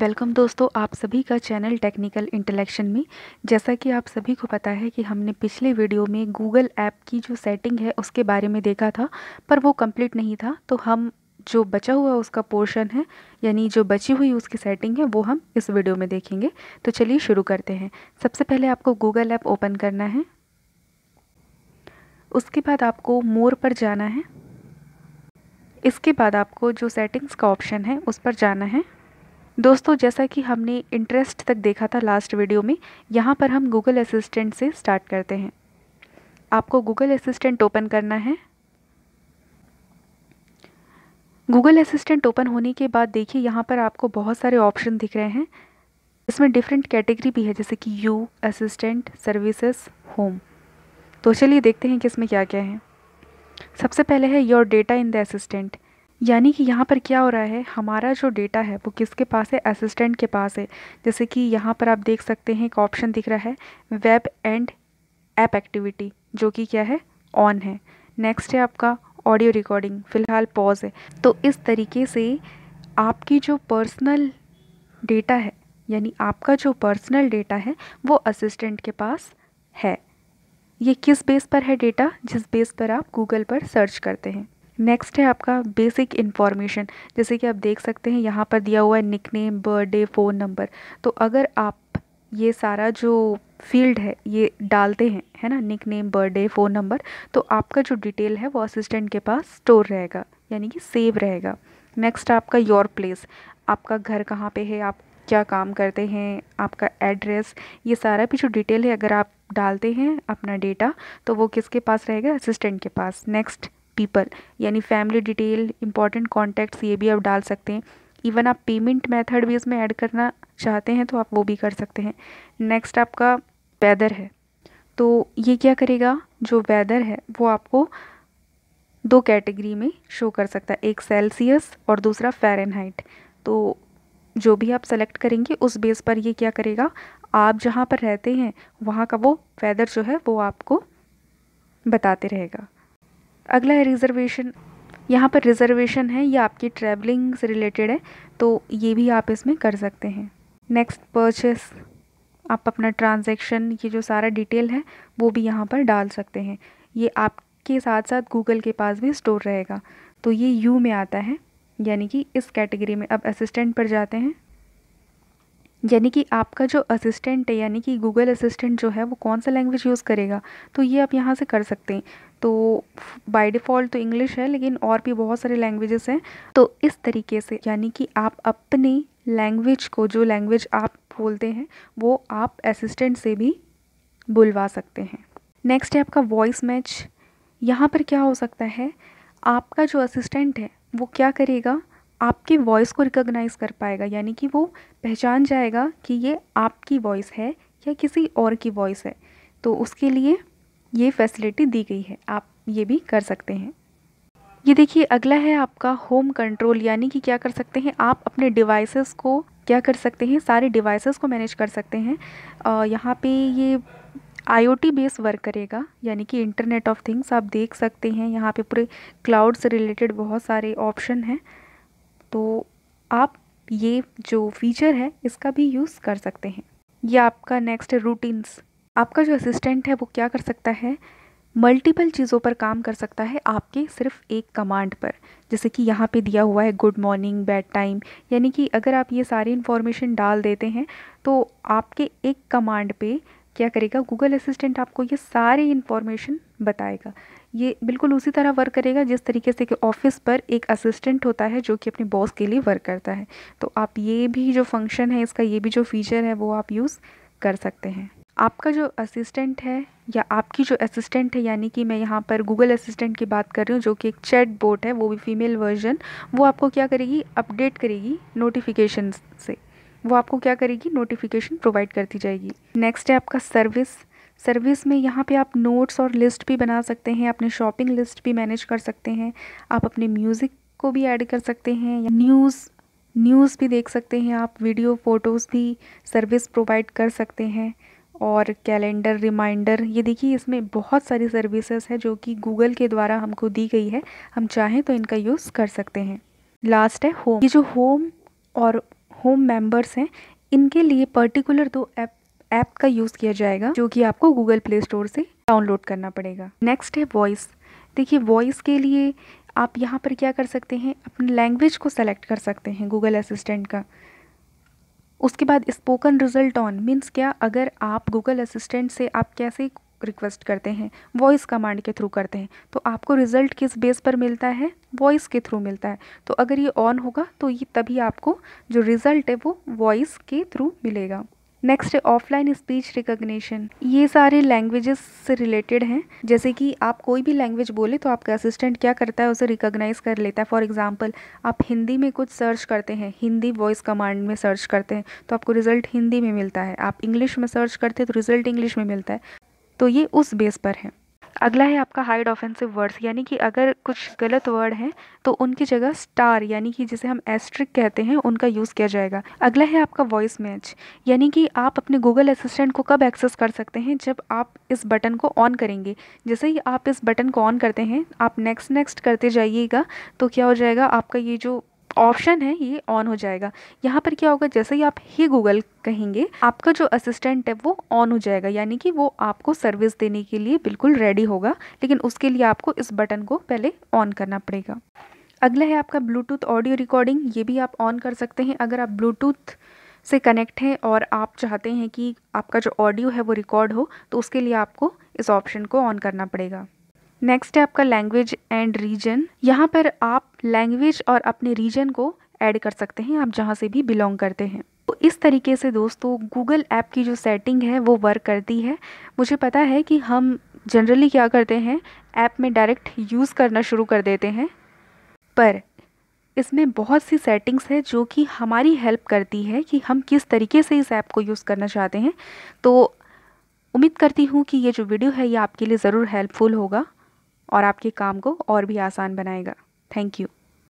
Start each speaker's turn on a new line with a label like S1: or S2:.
S1: welcome दोस्तों आप सभी का चैनल टेक्निकल इंटलेक्शन में जैसा कि आप सभी को पता है कि हमने पिछले वीडियो में गूगल ऐप की जो सेटिंग है उसके बारे में देखा था पर वो कंप्लीट नहीं था तो हम जो बचा हुआ उसका पोर्शन है यानी जो बची हुई उसकी सेटिंग है वो हम इस वीडियो में देखेंगे तो चलिए शुरू करते हैं सबसे पहले आपको गूगल ऐप ओपन करना है उसके बाद आपको मोर पर जाना है इसके बाद आपको जो सेटिंग्स का ऑप्शन है उस पर जाना है दोस्तों जैसा कि हमने इंटरेस्ट तक देखा था लास्ट वीडियो में यहाँ पर हम गूगल असिस्टेंट से स्टार्ट करते हैं आपको गूगल असिस्टेंट ओपन करना है गूगल असिस्टेंट ओपन होने के बाद देखिए यहाँ पर आपको बहुत सारे ऑप्शन दिख रहे हैं इसमें डिफरेंट कैटेगरी भी है जैसे कि यू असिस्टेंट सर्विसेस होम तो चलिए देखते हैं कि इसमें क्या क्या है सबसे पहले है your data in the assistant यानी कि यहाँ पर क्या हो रहा है हमारा जो डेटा है वो किसके पास है असिस्टेंट के पास है जैसे कि यहाँ पर आप देख सकते हैं एक ऑप्शन दिख रहा है वेब एंड ऐप एक्टिविटी जो कि क्या है ऑन है नेक्स्ट है आपका ऑडियो रिकॉर्डिंग फ़िलहाल पॉज है तो इस तरीके से आपकी जो पर्सनल डेटा है यानी आपका जो पर्सनल डेटा है वो असिस्टेंट के पास है ये किस बेस पर है डेटा जिस बेस पर आप गूगल पर सर्च करते हैं नेक्स्ट है आपका बेसिक इन्फॉर्मेशन जैसे कि आप देख सकते हैं यहाँ पर दिया हुआ है nickname birthday phone number तो अगर आप ये सारा जो फील्ड है ये डालते हैं है ना nickname birthday phone number तो आपका जो डिटेल है वो असिस्टेंट के पास स्टोर रहेगा यानी कि सेव रहेगा नेक्स्ट आपका योर प्लेस आपका घर कहाँ पे है आप क्या काम करते हैं आपका एड्रेस ये सारा भी जो डिटेल है अगर आप डालते हैं अपना डेटा तो वो किसके पास रहेगा असिस्टेंट के पास नेक्स्ट पीपल यानी फैमिली डिटेल इंपॉर्टेंट कॉन्टैक्ट्स ये भी आप डाल सकते हैं इवन आप पेमेंट मेथड भी इसमें ऐड करना चाहते हैं तो आप वो भी कर सकते हैं नेक्स्ट आपका वेदर है तो ये क्या करेगा जो वेदर है वो आपको दो कैटेगरी में शो कर सकता है एक सेल्सियस और दूसरा फ़ारेनहाइट तो जो भी आप सेलेक्ट करेंगे उस बेस पर ये क्या करेगा आप जहाँ पर रहते हैं वहाँ का वो वेदर जो है वो आपको बताते रहेगा अगला है रिज़र्वेशन यहाँ पर रिज़र्वेशन है ये आपकी ट्रैवलिंग से रिलेटेड है तो ये भी आप इसमें कर सकते हैं नेक्स्ट परचेस आप अपना ट्रांजैक्शन ये जो सारा डिटेल है वो भी यहाँ पर डाल सकते हैं ये आपके साथ साथ गूगल के पास भी स्टोर रहेगा तो ये यू में आता है यानी कि इस कैटेगरी में अब असिस्टेंट पर जाते हैं यानी कि आपका जो असिस्टेंट है यानी कि गूगल असिस्टेंट जो है वो कौन सा लैंग्वेज यूज़ करेगा तो ये आप यहाँ से कर सकते हैं तो बाय डिफ़ॉल्ट तो इंग्लिश है लेकिन और भी बहुत सारे लैंग्वेजेस हैं तो इस तरीके से यानी कि आप अपनी लैंग्वेज को जो लैंग्वेज आप बोलते हैं वो आप असिस्टेंट से भी बुलवा सकते हैं नेक्स्ट है आपका वॉइस मैच यहाँ पर क्या हो सकता है आपका जो असिस्टेंट है वो क्या करेगा आपकी वॉइस को रिकॉग्नाइज़ कर पाएगा यानी कि वो पहचान जाएगा कि ये आपकी वॉइस है या किसी और की वॉइस है तो उसके लिए ये फैसिलिटी दी गई है आप ये भी कर सकते हैं ये देखिए अगला है आपका होम कंट्रोल यानी कि क्या कर सकते हैं आप अपने डिवाइसेस को क्या कर सकते हैं सारे डिवाइसेस को मैनेज कर सकते हैं यहाँ पे ये आईओटी बेस वर्क करेगा यानी कि इंटरनेट ऑफ थिंग्स आप देख सकते हैं यहाँ पे पूरे क्लाउड से रिलेटेड बहुत सारे ऑप्शन हैं तो आप ये जो फीचर है इसका भी यूज़ कर सकते हैं या आपका नेक्स्ट रूटीन्स आपका जो असिस्टेंट है वो क्या कर सकता है मल्टीपल चीज़ों पर काम कर सकता है आपके सिर्फ एक कमांड पर जैसे कि यहाँ पे दिया हुआ है गुड मॉर्निंग बैड टाइम यानी कि अगर आप ये सारी इन्फॉर्मेशन डाल देते हैं तो आपके एक कमांड पे क्या करेगा गूगल असिस्टेंट आपको ये सारी इन्फॉर्मेशन बताएगा ये बिल्कुल उसी तरह वर्क करेगा जिस तरीके से कि ऑफिस पर एक असिस्टेंट होता है जो कि अपने बॉस के लिए वर्क करता है तो आप ये भी जो फंक्शन है इसका ये भी जो फीचर है वो आप यूज़ कर सकते हैं आपका जो असिस्टेंट है या आपकी जो असिस्टेंट है यानी कि मैं यहाँ पर गूगल असिस्टेंट की बात कर रही हूँ जो कि एक चैट बोट है वो भी फीमेल वर्जन वो आपको क्या करेगी अपडेट करेगी नोटिफिकेशन से वो आपको क्या करेगी नोटिफिकेशन प्रोवाइड करती जाएगी नेक्स्ट है आपका सर्विस सर्विस में यहाँ पे आप नोट्स और लिस्ट भी बना सकते हैं अपने शॉपिंग लिस्ट भी मैनेज कर सकते हैं आप अपने म्यूज़िक को भी ऐड कर सकते हैं न्यूज़ न्यूज़ भी देख सकते हैं आप वीडियो फ़ोटोज़ भी सर्विस प्रोवाइड कर सकते हैं और कैलेंडर रिमाइंडर ये देखिए इसमें बहुत सारी सर्विसेज है जो कि गूगल के द्वारा हमको दी गई है हम चाहें तो इनका यूज़ कर सकते हैं लास्ट है होम ये जो होम और होम मेंबर्स हैं इनके लिए पर्टिकुलर दो ऐप ऐप का यूज़ किया जाएगा जो कि आपको गूगल प्ले स्टोर से डाउनलोड करना पड़ेगा नेक्स्ट है वॉइस देखिए वॉइस के लिए आप यहाँ पर क्या कर सकते हैं अपनी लैंग्वेज को सेलेक्ट कर सकते हैं गूगल असिस्टेंट का उसके बाद स्पोकन रिजल्ट ऑन मीन्स क्या अगर आप गूगल असिस्टेंट से आप कैसे रिक्वेस्ट करते हैं वॉइस कमांड के थ्रू करते हैं तो आपको रिजल्ट किस बेस पर मिलता है वॉइस के थ्रू मिलता है तो अगर ये ऑन होगा तो ये तभी आपको जो रिज़ल्ट है वो वॉइस के थ्रू मिलेगा नेक्स्ट ऑफलाइन स्पीच रिकॉग्निशन ये सारे लैंग्वेजेस से रिलेटेड हैं जैसे कि आप कोई भी लैंग्वेज बोले तो आपका असिस्टेंट क्या करता है उसे रिकॉग्नाइज कर लेता है फॉर एग्जांपल आप हिंदी में कुछ सर्च करते हैं हिंदी वॉइस कमांड में सर्च करते हैं तो आपको रिज़ल्ट हिंदी में मिलता है आप इंग्लिश में सर्च करते हैं तो रिज़ल्ट इंग्लिश में मिलता है तो ये उस बेस पर है अगला है आपका हाइड ऑफेंसिव वर्ड्स यानी कि अगर कुछ गलत वर्ड हैं तो उनकी जगह स्टार यानी कि जिसे हम एस्ट्रिक कहते हैं उनका यूज़ किया जाएगा अगला है आपका वॉइस मैच यानी कि आप अपने गूगल असिस्टेंट को कब एक्सेस कर सकते हैं जब आप इस बटन को ऑन करेंगे जैसे ही आप इस बटन को ऑन करते हैं आप नेक्स्ट नेक्स्ट करते जाइएगा तो क्या हो जाएगा आपका ये जो ऑप्शन है ये ऑन हो जाएगा यहाँ पर क्या होगा जैसे ही आप ही गूगल कहेंगे आपका जो असिस्टेंट है वो ऑन हो जाएगा यानी कि वो आपको सर्विस देने के लिए बिल्कुल रेडी होगा लेकिन उसके लिए आपको इस बटन को पहले ऑन करना पड़ेगा अगला है आपका ब्लूटूथ ऑडियो रिकॉर्डिंग ये भी आप ऑन कर सकते हैं अगर आप ब्लूटूथ से कनेक्ट हैं और आप चाहते हैं कि आपका जो ऑडियो है वो रिकॉर्ड हो तो उसके लिए आपको इस ऑप्शन को ऑन करना पड़ेगा नेक्स्ट है आपका लैंग्वेज एंड रीजन यहाँ पर आप लैंग्वेज और अपने रीजन को ऐड कर सकते हैं आप जहाँ से भी बिलोंग करते हैं तो इस तरीके से दोस्तों गूगल ऐप की जो सेटिंग है वो वर्क करती है मुझे पता है कि हम जनरली क्या करते हैं ऐप में डायरेक्ट यूज़ करना शुरू कर देते हैं पर इसमें बहुत सी सेटिंग्स है जो कि हमारी हेल्प करती है कि हम किस तरीके से इस ऐप को यूज़ करना चाहते हैं तो उम्मीद करती हूँ कि ये जो वीडियो है ये आपके लिए ज़रूर हेल्पफुल होगा और आपके काम को और भी आसान बनाएगा थैंक यू